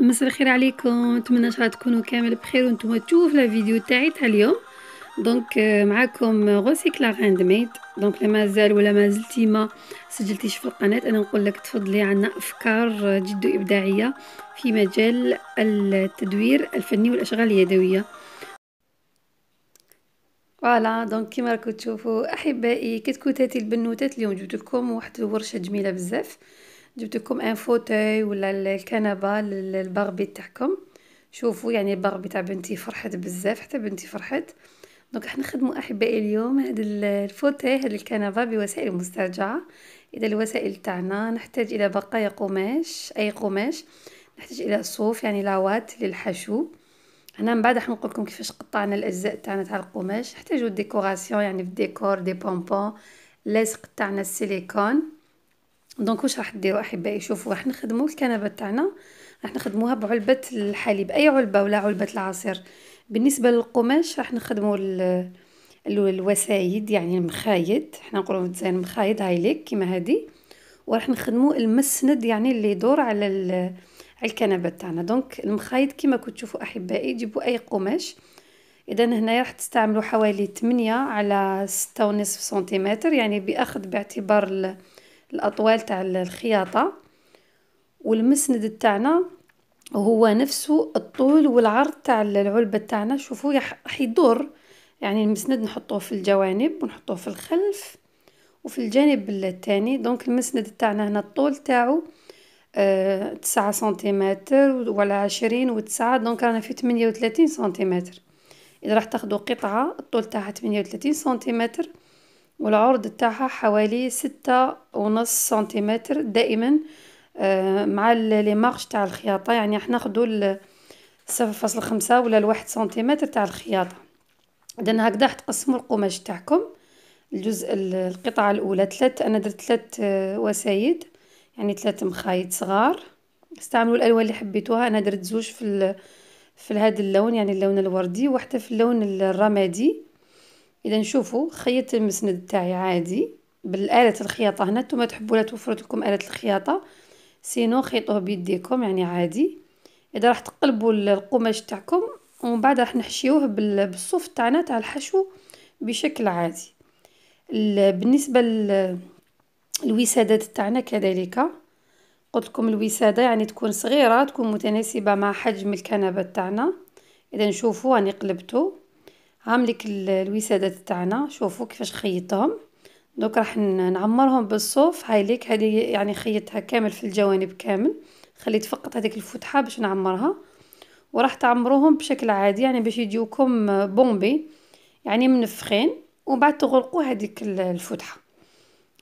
مساء الخير عليكم نتمنى ان الله تكونوا كامل بخير وانتم تشوفوا لا فيديو تاعي تاع اليوم دونك euh, معاكم غوسيكلا غاند ميد دونك لا مازال ولا ما زلتي ما سجلتيش في القناه انا نقول لك تفضلي عندنا افكار جد ابداعيه في مجال التدوير الفني والاشغال اليدويه فوالا دونك كيما راكم تشوفوا احبائي كتكوتاتي البنوتات اليوم جبت لكم واحد الورشه جميله بزاف جبت لكم ان فوتوي ولا الكنبه للباربي تاعكم شوفوا يعني الباربي تاع بنتي فرحت بزاف حتى بنتي فرحت دونك راح نخدموا احبائي اليوم هذا الفوتيه هذا الكنبه بوسائل مسترجعه اذا الوسائل تاعنا نحتاج الى بقايا قماش اي قماش نحتاج الى صوف يعني لاوات للحشو هنا من بعد راح نقول لكم كيفاش قطعنا الاجزاء تاعنا تاع القماش نحتاجوا ديكوراسيون يعني في الديكور دي بونبون لاصق تاعنا السيليكون دونك واش راح ديروا احبائي شوفوا راح نخدموا الكنبه تاعنا راح نخدموها بعلبه الحليب اي علبه ولا علبه العصير بالنسبه للقماش راح نخدموا الوسايد يعني المخايد حنا نقولوا في مخايد هاي هايليك كيما هذه وراح نخدموا المسند يعني اللي يدور على على الكنبه تاعنا دونك المخايد كيما كنت تشوفوا احبائي جيبوا اي قماش اذا هنا راح تستعملوا حوالي 8 على 6.5 سنتيمتر يعني باخذ باعتبار الاطوال تاع الخياطه والمسند تاعنا هو نفسه الطول والعرض تاع العلبه تاعنا شوفوا راح يدور يعني المسند نحطوه في الجوانب ونحطوه في الخلف وفي الجانب الثاني دونك المسند تاعنا هنا الطول تاعو أه تسعة سنتيمتر ولا عشرين وتسعة دونك رانا في تمنية وثلاثين سنتيمتر اذا راح تاخدو قطعه الطول تاعها تمنية وثلاثين سنتيمتر والعرض تاعها حوالي ستة ونص سنتيمتر دائما آه، مع لي مارش تاع الخياطه يعني راح ناخذوا صفر فاصل خمسة ولا الواحد سنتيمتر تاع الخياطه اذا هكذا راح تقسموا القماش تاعكم الجزء القطعه الاولى ثلاث انا درت ثلاث آه، وسايد يعني ثلاث مخايط صغار استعملوا الالوان اللي حبيتوها انا درت زوج في في هذا اللون يعني اللون الوردي وحده في اللون الرمادي اذا شوفوا خيطت المسند تاعي عادي بالاله الخياطه هنا نتوما تحبوا لا توفرت لكم اله الخياطه سينو خيطوه بيديكم يعني عادي اذا راح تقلبوا القماش تاعكم ومن بعد راح نحشيوه بالصوف تاعنا تاع الحشو بشكل عادي بالنسبه للوسادات تاعنا كذلك قلت لكم الوساده يعني تكون صغيره تكون متناسبه مع حجم الكنبه تاعنا اذا شوفوا راني قلبته عاملك الوسادات تاعنا شوفوا كيفاش خيطتهم دوك راح نعمرهم بالصوف هاي ليك هذه يعني خيطتها كامل في الجوانب كامل خليت فقط هذيك الفتحه باش نعمرها وراح تعمروهم بشكل عادي يعني باش يجيوكم بومبي يعني منفخين ومن بعد تغلقوا هذيك الفتحه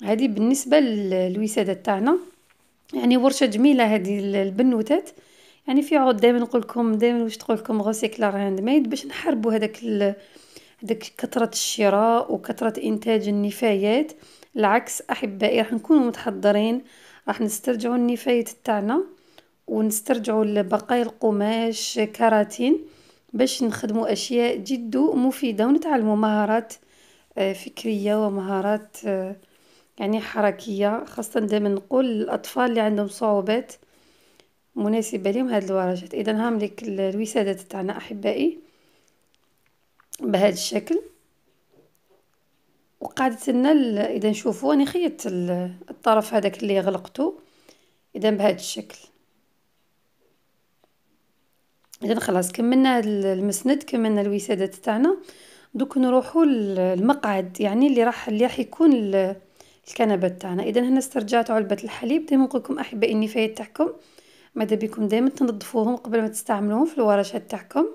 هذه بالنسبه للوسادات تاعنا يعني ورشه جميله هذه البنوتات يعني في عود دائما نقول لكم دائما واش تقول لكم غوسيكلار هاند ميد باش نحاربوا هذاك هذاك كثره الشراء وكثره انتاج النفايات العكس احبائي راح نكونوا متحضرين راح نسترجعوا النفايات تاعنا ونسترجعوا بقايا القماش كراتين باش نخدموا اشياء جد مفيده ونتعلموا مهارات آه، فكريه ومهارات آه، يعني حركيه خاصه دائما نقول للاطفال اللي عندهم صعوبات مناسبة لهم هاد الورشات اذا هاملك الوسادات تاعنا احبائي بهذا الشكل وقعدت لنا اذا نشوفوا انا خيطت الطرف هذاك اللي غلقته اذا بهذا الشكل اذا خلاص كملنا المسند كملنا الوسادات تاعنا دوك نروحوا للمقعد يعني اللي راح اللي راح يكون الكنبه تاعنا اذا هنا استرجعت علبه الحليب ديما نقول لكم احبائي النفايات تاعكم ماذا بكم دائما تنظفوهم قبل ما تستعملوهم في الورشات تاعكم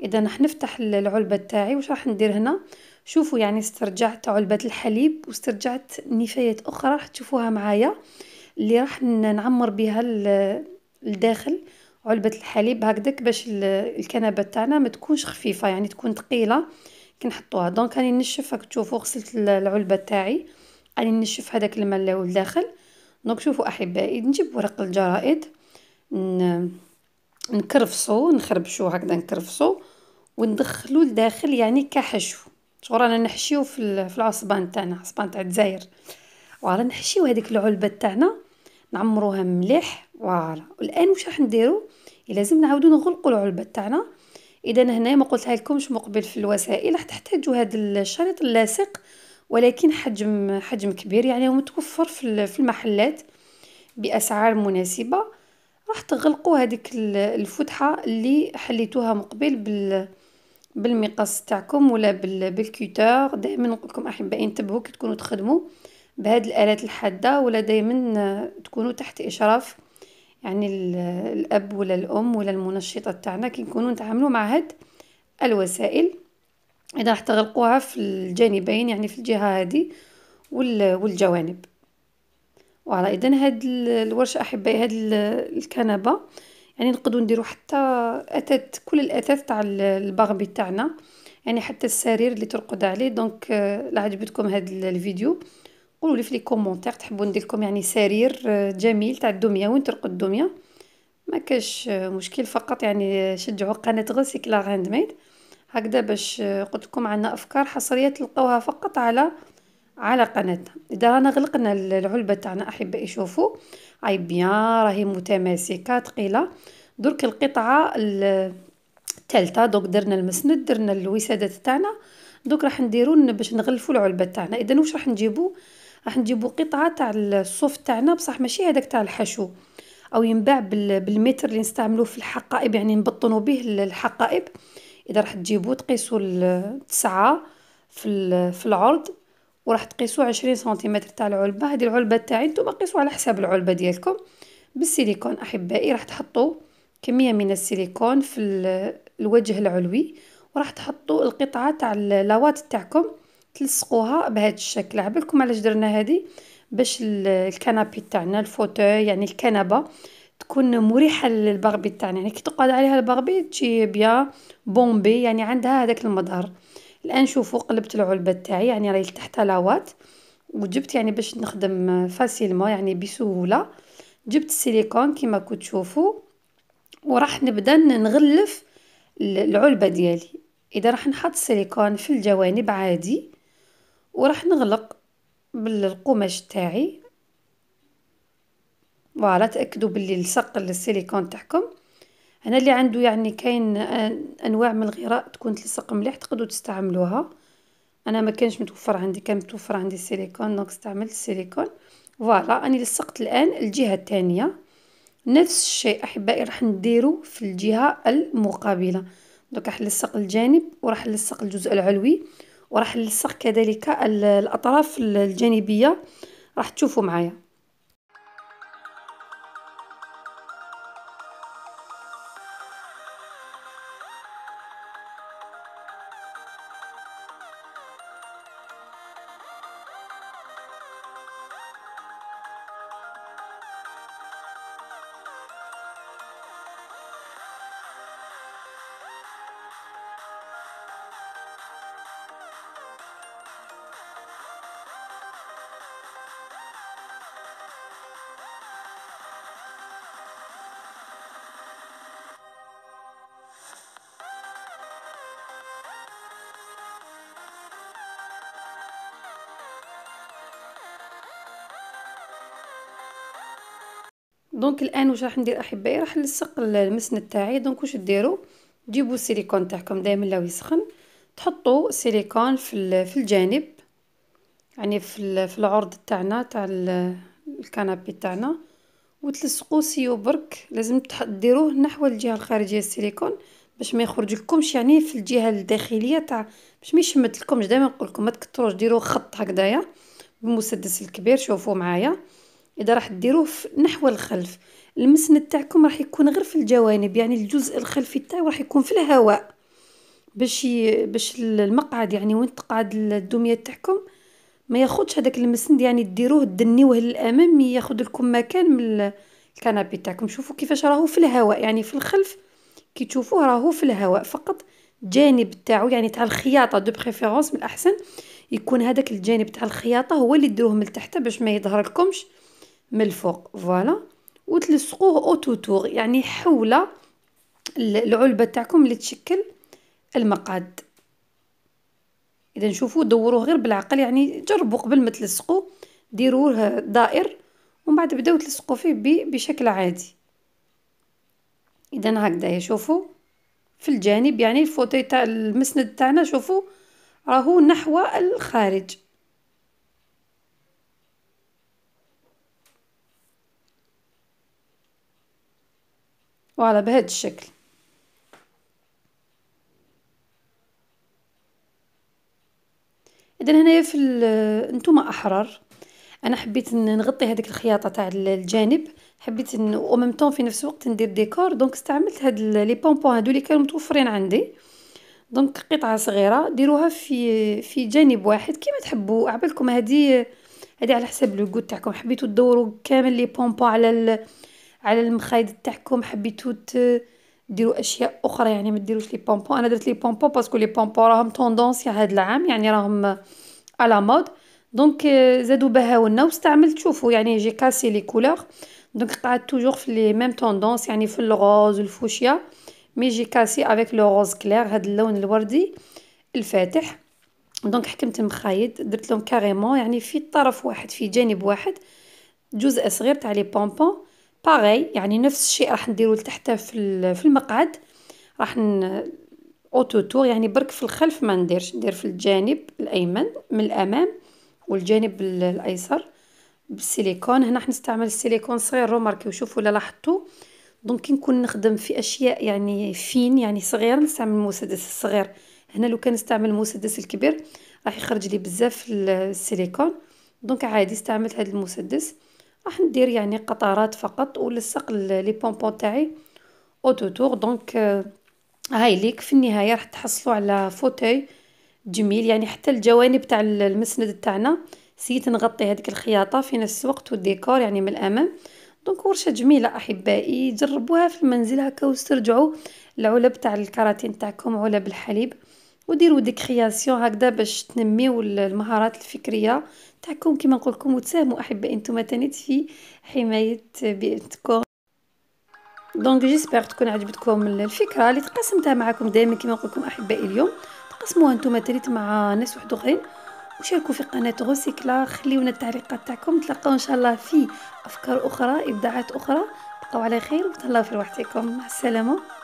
اذا راح نفتح العلبه تاعي واش راح ندير هنا شوفوا يعني استرجعت علبه الحليب واسترجعت نفايات اخرى راح تشوفوها معايا اللي راح نعمر بها الداخل علبه الحليب هكذاك باش الكنبه تاعنا ما تكونش خفيفه يعني تكون ثقيله كي نحطوها دونك راني نشف هاك تشوفوا غسلت العلبه تاعي راني نشف هذاك الماء الداخل دونك شوفوا احبائي نجيب ورق الجرائد نكرفصو نخربشو هكذا نكرفصو وندخلو لداخل يعني كحشو شغل رانا نحشيو في في العصبان تاعنا عصبان تاع الجزائر فوالا نحشيو هذيك العلبه تاعنا نعمروها مليح فوالا الان واش راح نديرو لازم نعاودو نغلقو العلبه تاعنا اذا هنا ما قلتها لكمش مقبل في الوسائل راح تحتاجوا هذا الشريط اللاصق ولكن حجم حجم كبير يعني متوفر في المحلات باسعار مناسبه راح تغلقوا هذيك الفتحه اللي حليتوها مقبل بال بالمقص تاعكم ولا بالكوتور دائما نقول لكم احبائي انتبهوا كي تكونوا تخدموا بهاد الالات الحاده ولا دائما تكونوا تحت اشراف يعني الاب ولا الام ولا المنشطه تاعنا كي نكونوا نتعاملوا مع هاد الوسائل اذا راح تغلقوها في الجانبين يعني في الجهه هذه والجوانب فوالا اذا هاد الورش احبائي هاد الكنبه يعني نقدو نديرو حتى اثاث كل الاثاث تاع الباغبي تاعنا يعني حتى السرير اللي ترقد عليه دونك آه، لا عجبتكم هاد الفيديو قولوا لي في لي كومونتير تحبوا ندير لكم يعني سرير آه، جميل تاع الدميه وين ترقد الدميه ما كاش آه، مشكل فقط يعني شجعوا قناه غسيك لا غاند ميد هكذا باش قلت لكم عندنا افكار حصريه تلقاوها فقط على على قناتنا اذا رانا غلقنا العلبه تاعنا احبائي شوفوا اي بيان راهي متماسكه ثقيله درك القطعه الثالثه دوك درنا المسند درنا الوسادات تاعنا دوك راح نديرو باش نغلفوا العلبه تاعنا اذا واش راح نجيبو راح نجيبو قطعه تاع الصوف تاعنا بصح ماشي هذاك تاع الحشو او ينباع بالمتر اللي نستعملوه في الحقائب يعني نبطنوا به الحقائب اذا راح تجيبو تقيسوا التسعة في في العرض وراح تقيسوا عشرين سنتيمتر تاع العلبه هذه العلبه تاعي نتوما قيسوا على حساب العلبه ديالكم بالسيليكون احبائي راح تحطوا كميه من السيليكون في الوجه العلوي وراح تحطوا القطعه تاع اللاوات تاعكم تلصقوها بهذا الشكل عبالكم علاش درنا هذه باش الكنابي تاعنا الفوتوي يعني الكنبه تكون مريحه للبغبي تاعنا يعني كي تقعد عليها البغبي تجي بيا بومبي يعني عندها هذاك المظهر الان شوفوا قلبت العلبه تاعي يعني راهي تحتها لاوات وجبت يعني باش نخدم فاسيلمون يعني بسهوله جبت السيليكون كما كنت تشوفوا وراح نبدا نغلف العلبه ديالي اذا راح نحط السيليكون في الجوانب عادي وراح نغلق بالقماش تاعي فوالا تاكدوا باللي لصق السيليكون تاعكم هنا اللي عنده يعني كاين آه، انواع من الغراء تكون تلصق مليح تقدروا تستعملوها انا ما كانش متوفر عندي كان متوفر عندي السيليكون دونك استعملت السيليكون فوالا اني لصقت الان الجهه الثانيه نفس الشيء احبائي راح نديرو في الجهه المقابله دونك راح نلصق الجانب وراح نلصق الجزء العلوي وراح نلصق كذلك الاطراف الجانبيه راح تشوفوا معايا دونك الان واش راح ندير احبائي راح نلصق المسند تاعي دونك واش ديروا جيبوا السيليكون تاعكم دائما لو يسخن تحطوا السيليكون في في الجانب يعني في في العرض تاعنا تاع الكنابي تاعنا وتلصقوا سيو برك لازم ديروه نحو الجهه الخارجيه السيليكون باش ما يخرج لكمش يعني في الجهه الداخليه تاع باش ما يشمت لكمش دائما نقول لكم ما تكثروش ديروا خط هكذايا بالمسدس الكبير شوفوا معايا إذا راح ديروه نحو الخلف المسند تاعكم راح يكون غير في الجوانب يعني الجزء الخلفي تاعو راح يكون في الهواء باش باش المقعد يعني وين تقعد الدميه تاعكم ما ياخدش هذاك المسند يعني ديروه دنيوه للامام ياخذ لكم مكان من الكنابي تاعكم شوفوا كيفاش راهو في الهواء يعني في الخلف كي تشوفوه راهو في الهواء فقط جانب تاعو يعني تاع الخياطه دو بريفيرونس من الاحسن يكون هذاك الجانب تاع الخياطه هو اللي ديروه من تحت باش ما يظهر لكمش من الفوق فوالا وتلصقوه اوتوتور يعني حول العلبه تاعكم اللي تشكل المقاد اذا شوفوا دوروه غير بالعقل يعني جربوا قبل ما تلصقوه ديروه دائر ومن بعد بداو تلصقوا فيه بشكل عادي اذا هكذا شوفوا في الجانب يعني الفوتي تاع المسند تاعنا شوفوا راهو نحو الخارج وعلى بهذا الشكل اذا هنايا في نتوما احرار انا حبيت نغطي هذيك الخياطه تاع الجانب حبيت ان وميم طون في نفس الوقت ندير ديكور دونك استعملت هاد لي بونبون هادو اللي كانوا متوفرين عندي دونك قطعه صغيره ديروها في في جانب واحد كيما تحبوا عبالكم هذه هذه على حسب لو تاعكم حبيتوا تدوروا كامل لي بونبون على على المخايد تاعكم حبيتو ت- ديروا اشياء اخرى يعني ما ديروش لي بومبو انا درت لي بومبو باسكو لي بومبو راهم طوندونس هاد العام يعني راهم على مود دونك euh, زادوا بهاولنا واستعملت شوفوا يعني جي كاسي لي كولور دونك قعدت توجور في لي ميم طوندونس يعني في الغوز والفوشيا مي جي كاسي افيك لو غوز كلير هاد اللون الوردي الفاتح دونك حكمت المخايد درت لهم كاريمون يعني في طرف واحد في جانب واحد جزء صغير تاع لي بومبون باغي يعني نفس الشيء راح نديرو لتحت في في المقعد راح ن اوتو تور يعني برك في الخلف ما نديرش ندير في الجانب الايمن من الامام والجانب الايسر بالسيليكون هنا راح نستعمل السيليكون صغير روماركي وشوفوا لا لاحظتوا دونك كي نكون نخدم في اشياء يعني فين يعني صغيره نستعمل المسدس الصغير هنا لو كان نستعمل المسدس الكبير راح يخرج لي بزاف السيليكون دونك عادي استعملت هذا المسدس راح ندير يعني قطرات فقط ولصق لي بونبون تاعي اوتوتور دونك euh, هاي ليك في النهايه راح تحصلوا على فوتوي جميل يعني حتى الجوانب تاع المسند تاعنا سيت نغطي هذيك الخياطه في نفس الوقت والديكور يعني من الامام دونك ورشه جميله احبائي جربوها في المنزل هكا واسترجعوا العلب تاع الكراتين تاعكم علب الحليب وديروا دي كرياسيون هكذا باش تنميو المهارات الفكريه تاعكم كما نقول لكم وتساهموا احبائي انتم تانيت في حمايه بيئتكم دونك جيسبر تكون عجبتكم الفكره اللي تقاسمتها معكم دائما كما نقول لكم احبائي اليوم تقسموها انتم تانيت مع ناس واحد اخرين وشاركوا في قناه غوسيكلا خليونا التعليقات تاعكم تلقاو ان شاء الله في افكار اخرى ابداعات اخرى بقاو على خير وتهلاو في روحتكم مع السلامه